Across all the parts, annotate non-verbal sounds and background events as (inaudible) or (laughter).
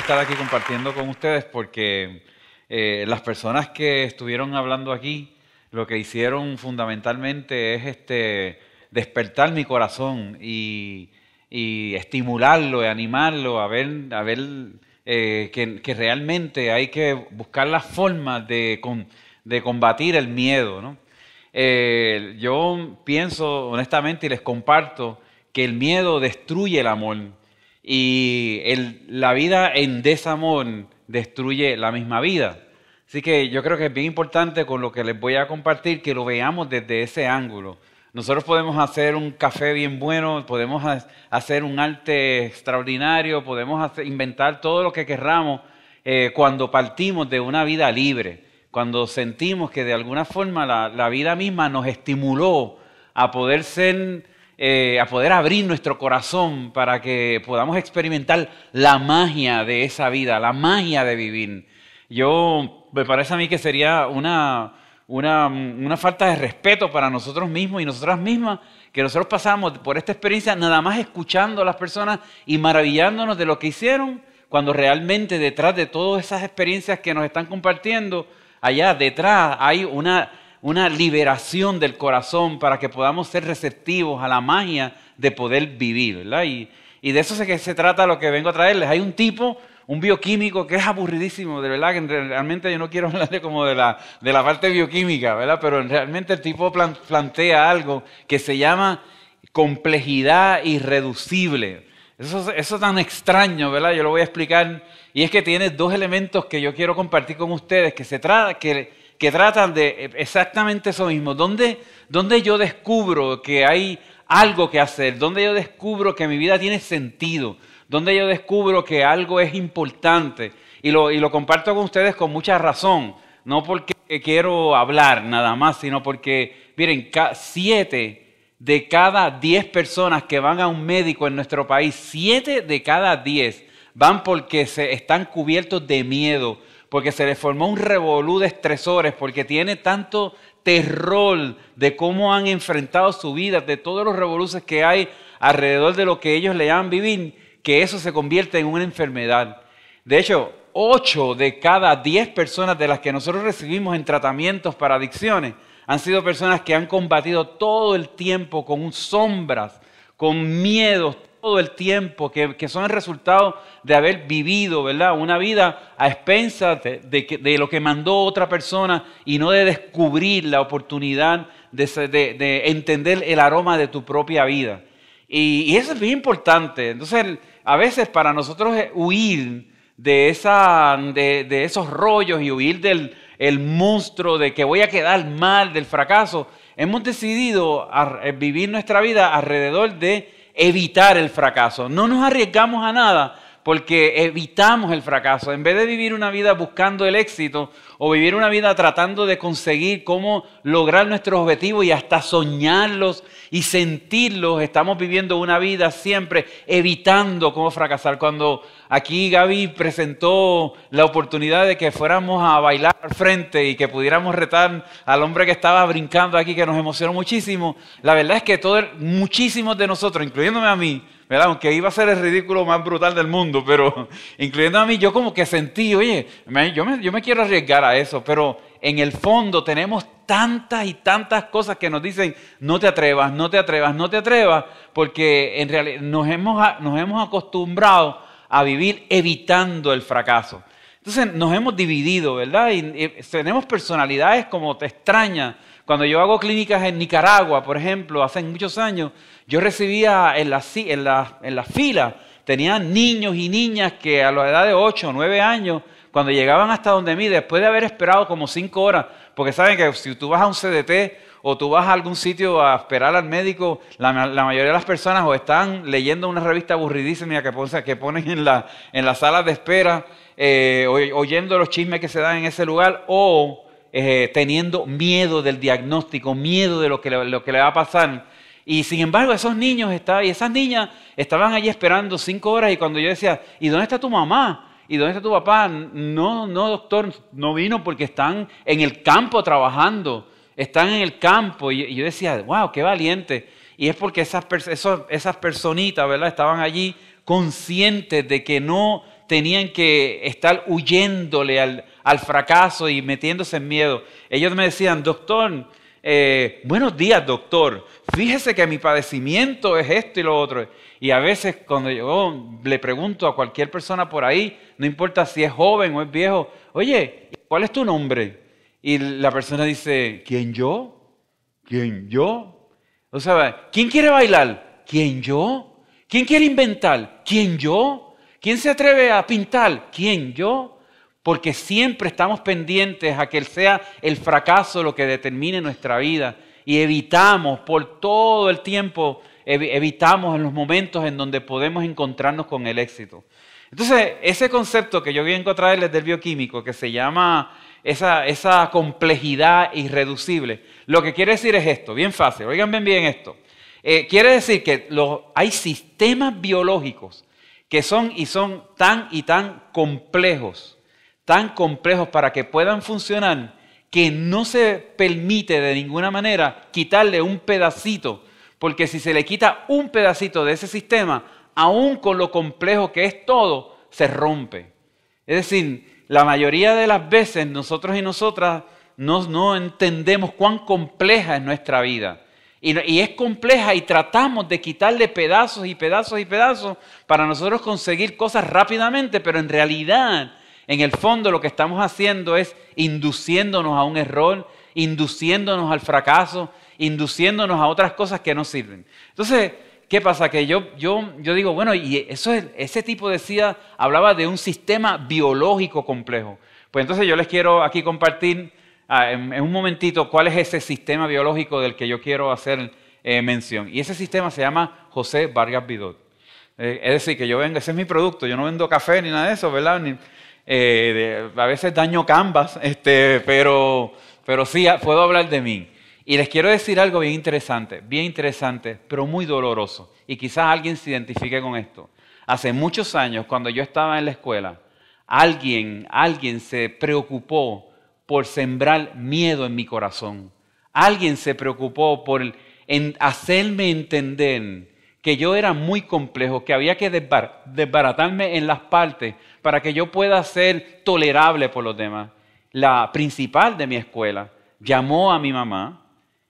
estar aquí compartiendo con ustedes porque eh, las personas que estuvieron hablando aquí lo que hicieron fundamentalmente es este, despertar mi corazón y, estimularlo y animarlo a ver, a ver eh, que, realmente hay que buscar las formas de, combatir el miedo. Eh, yo pienso honestamente y les comparto que el miedo destruye el amor y la vida en desamor destruye la misma vida. Así que yo creo que es bien importante con lo que les voy a compartir que lo veamos desde ese ángulo. Nosotros podemos hacer un café bien bueno, podemos hacer un arte extraordinario, podemos inventar todo lo que querramos eh, cuando partimos de una vida libre, cuando sentimos que de alguna forma la vida misma nos estimuló a poder ser eh, a poder abrir nuestro corazón para que podamos experimentar la magia de esa vida, la magia de vivir. Yo, me parece a mí que sería una, una falta de respeto para nosotros mismos y nosotras mismas que nosotros pasamos por esta experiencia nada más escuchando a las personas y maravillándonos de lo que hicieron, cuando realmente detrás de todas esas experiencias que nos están compartiendo, allá detrás hay una una liberación del corazón para que podamos ser receptivos a la magia de poder vivir, ¿verdad? Y, de eso es que se trata lo que vengo a traerles. Hay un tipo, un bioquímico que es aburridísimo, de verdad, que realmente yo no quiero (laughs) hablarle como de la, parte bioquímica, ¿verdad? Pero realmente el tipo plantea algo que se llama complejidad irreducible. Eso, es tan extraño, ¿verdad? Yo lo voy a explicar. Y es que tiene dos elementos que yo quiero compartir con ustedes, que se trata, que que tratan de eh, exactamente eso mismo. ¿Dónde, yo descubro que hay algo que hacer? ¿Dónde yo descubro que mi vida tiene sentido? ¿Dónde yo descubro que algo es importante? Y lo, y lo comparto con ustedes con mucha razón. No porque quiero hablar nada más, sino porque, miren, siete de cada diez personas que van a un médico en nuestro país, siete de cada diez van porque se están cubiertos de miedo, porque se le formó un revolú de estresores, porque tiene tanto terror de cómo han enfrentado su vida, de todos los revoluces que hay alrededor de lo que ellos le llaman vivir, que eso se convierte en una enfermedad. De hecho, 8 de cada 10 personas de las que nosotros recibimos en tratamientos para adicciones han sido personas que han combatido todo el tiempo con sombras, con miedos todo el tiempo, que, son el resultado de haber vivido, ¿verdad? Una vida a expensas de, lo que mandó otra persona y no de descubrir la oportunidad de, entender el aroma de tu propia vida. Y, eso es bien importante. Entonces, a veces para nosotros huir de, esa, de, esos rollos y huir del monstruo de que voy a quedar mal, del fracaso, hemos decidido eh, vivir nuestra vida alrededor de evitar el fracaso. No nos arriesgamos a nada porque evitamos el fracaso. En vez de vivir una vida buscando el éxito o vivir una vida tratando de conseguir cómo lograr nuestros objetivos y hasta soñarlos y sentirlos, estamos viviendo una vida siempre evitando cómo fracasar. Cuando aquí Gaby presentó la oportunidad de que fuéramos a bailar al frente y que pudiéramos retar al hombre que estaba brincando aquí, que nos emocionó muchísimo, la verdad es que todos, muchísimos de nosotros, incluyéndome a mí, aunque iba a ser el ridículo más brutal del mundo, pero (laughs) incluyendo a mí, yo como que sentí, oye, yo, me, quiero arriesgar a eso, pero en el fondo tenemos tantas y tantas cosas que nos dicen, no te atrevas, no te atrevas, no te atrevas, porque en realidad nos hemos, nos acostumbrado a vivir evitando el fracaso. Entonces nos hemos dividido, ¿verdad? Y, tenemos personalidades como te extraña. Cuando yo hago clínicas en Nicaragua, por ejemplo, hace muchos años, yo recibía en la, en la tenían niños y niñas que a la edad de 8 o 9 años, cuando llegaban hasta donde mí, después de haber esperado como 5 horas, porque saben que si tú vas a un CDT o tú vas a algún sitio a esperar al médico, la, mayoría de las personas o están leyendo una revista aburridísima que, ponen, que ponen en la, en sala de espera, eh, oyendo los chismes que se dan en ese lugar, o eh, teniendo miedo del diagnóstico, miedo de lo que, le, lo que le va a pasar. Y sin embargo, esos niños estaban, y esas niñas estaban allí esperando cinco horas y cuando yo decía, ¿y dónde está tu mamá? ¿Y dónde está tu papá? No, no, doctor, no vino porque están en el campo trabajando, están en el campo. Y yo decía, wow, qué valiente. Y es porque esas, esas personitas, ¿verdad? Estaban allí conscientes de que no tenían que estar huyéndole al, al fracaso y metiéndose en miedo. Ellos me decían, doctor, eh, buenos días, doctor, fíjese que mi padecimiento es esto y lo otro. Y a veces cuando yo le pregunto a cualquier persona por ahí, no importa si es joven o es viejo, oye, ¿cuál es tu nombre? Y la persona dice, ¿quién yo? ¿Quién yo? O sea, ¿quién quiere bailar? ¿Quién yo? ¿Quién quiere inventar? ¿Quién yo? ¿Quién se atreve a pintar? ¿Quién yo? porque siempre estamos pendientes a que sea el fracaso lo que determine nuestra vida y evitamos por todo el tiempo, evitamos en los momentos en donde podemos encontrarnos con el éxito. Entonces, ese concepto que yo vengo a traerles del bioquímico, que se llama esa, complejidad irreducible, lo que quiere decir es esto, bien fácil, oigan bien bien esto. Eh, quiere decir que hay sistemas biológicos que son y son tan y tan complejos tan complejos para que puedan funcionar que no se permite de ninguna manera quitarle un pedacito, porque si se le quita un pedacito de ese sistema, aún con lo complejo que es todo, se rompe. Es decir, la mayoría de las veces nosotros y nosotras no, entendemos cuán compleja es nuestra vida. y es compleja y tratamos de quitarle pedazos y pedazos y pedazos para nosotros conseguir cosas rápidamente, pero en realidad en el fondo lo que estamos haciendo es induciéndonos a un error, induciéndonos al fracaso, induciéndonos a otras cosas que no sirven. Entonces, ¿qué pasa? Que yo, yo, yo digo, bueno, y eso es, ese tipo de hablaba de un sistema biológico complejo. Pues entonces yo les quiero aquí compartir ah, en, un momentito cuál es ese sistema biológico del que yo quiero hacer eh, mención. Y ese sistema se llama José Vargas Vidot. Eh, es decir, que yo vengo, ese es mi producto, yo no vendo café ni nada de eso, ¿verdad? Ni, eh, a veces daño canvas, (laughs) este, pero, pero sí ah, puedo hablar de mí. Y les quiero decir algo bien interesante, bien interesante, pero muy doloroso. Y quizás alguien se identifique con esto. Hace muchos años, cuando yo estaba en la escuela, alguien, alguien se preocupó por sembrar miedo en mi corazón. Alguien se preocupó por hacerme entender que yo era muy complejo, que había que desbaratarme en las partes para que yo pueda ser tolerable por los demás. La principal de mi escuela llamó a mi mamá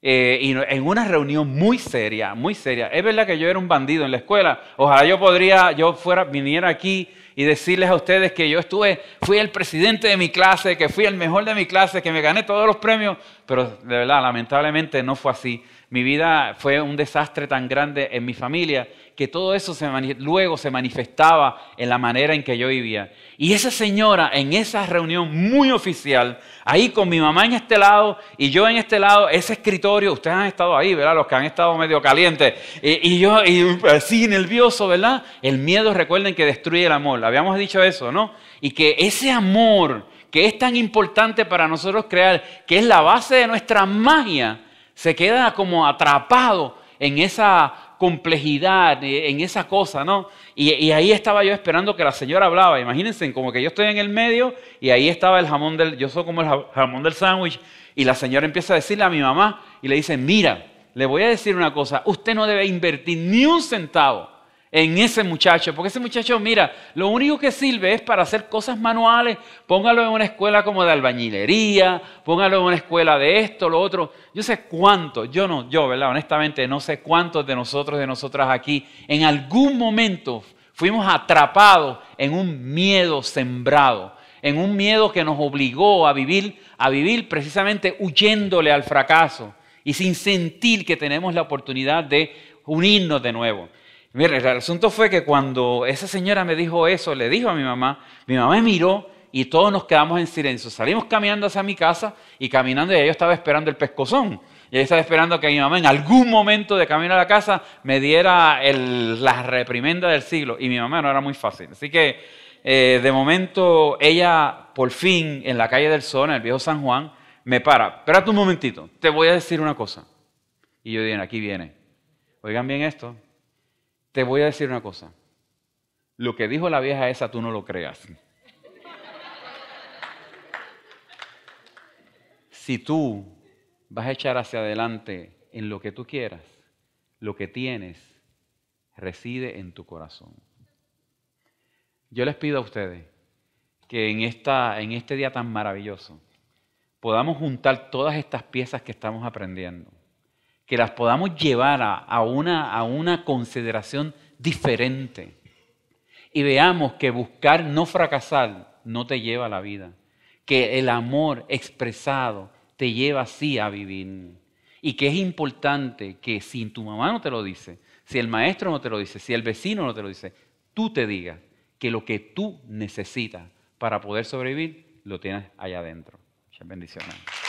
eh, y en una reunión muy seria, muy seria. Es verdad que yo era un bandido en la escuela. Ojalá yo podría, yo fuera, viniera aquí y decirles a ustedes que yo estuve, fui el presidente de mi clase, que fui el mejor de mi clase, que me gané todos los premios, pero de verdad, lamentablemente no fue así. Mi vida fue un desastre tan grande en mi familia que todo eso luego se manifestaba en la manera en que yo vivía. Y esa señora en esa reunión muy oficial, ahí con mi mamá en este lado y yo en este lado, ese escritorio, ustedes han estado ahí, ¿verdad? Los que han estado medio calientes. Y, yo y, así nervioso, ¿verdad? El miedo, recuerden que destruye el amor. Habíamos dicho eso, ¿no? Y que ese amor que es tan importante para nosotros crear, que es la base de nuestra magia, se queda como atrapado en esa complejidad, eh, en esa cosa, ¿no? Y, y, ahí estaba yo esperando que la señora hablaba. Imagínense, como que yo estoy en el medio y ahí estaba el jamón del, yo soy como el jamón del sándwich y la señora empieza a decirle a mi mamá y le dice, mira, le voy a decir una cosa, usted no debe invertir ni un centavo en ese muchacho, porque ese muchacho, mira, lo único que sirve es para hacer cosas manuales, póngalo en una escuela como de albañilería, póngalo en una escuela de esto, lo otro. Yo sé cuántos, yo no, yo, ¿verdad? Honestamente, no sé cuántos de nosotros, de nosotras aquí, en algún momento fuimos atrapados en un miedo sembrado, en un miedo que nos obligó a vivir, a vivir precisamente huyéndole al fracaso y sin sentir que tenemos la oportunidad de unirnos de nuevo. Mire, el asunto fue que cuando esa señora me dijo eso, le dijo a mi mamá, mi mamá me miró y todos nos quedamos en silencio. Salimos caminando hacia mi casa y caminando y yo estaba esperando el pescozón. Y ella estaba esperando que mi mamá en algún momento de camino a la casa me diera la reprimenda del siglo. Y mi mamá no era muy fácil. Así que eh, de momento ella por fin en la calle del Sol, en el viejo San Juan, me para. Espérate un momentito, te voy a decir una cosa. Y yo dije, aquí viene. Oigan bien esto, te voy a decir una cosa. Lo que dijo la vieja esa, tú no lo creas. Si tú vas a echar hacia adelante en lo que tú quieras, lo que tienes reside en tu corazón. Yo les pido a ustedes que en, esta, en este día tan maravilloso podamos juntar todas estas piezas que estamos aprendiendo que las podamos llevar a, una, una consideración diferente. Y veamos que buscar no fracasar no te lleva a la vida, que el amor expresado te lleva así a vivir. Y que es importante que si tu mamá no te lo dice, si el maestro no te lo dice, si el vecino no te lo dice, tú te digas que lo que tú necesitas para poder sobrevivir lo tienes allá adentro. bendiciones.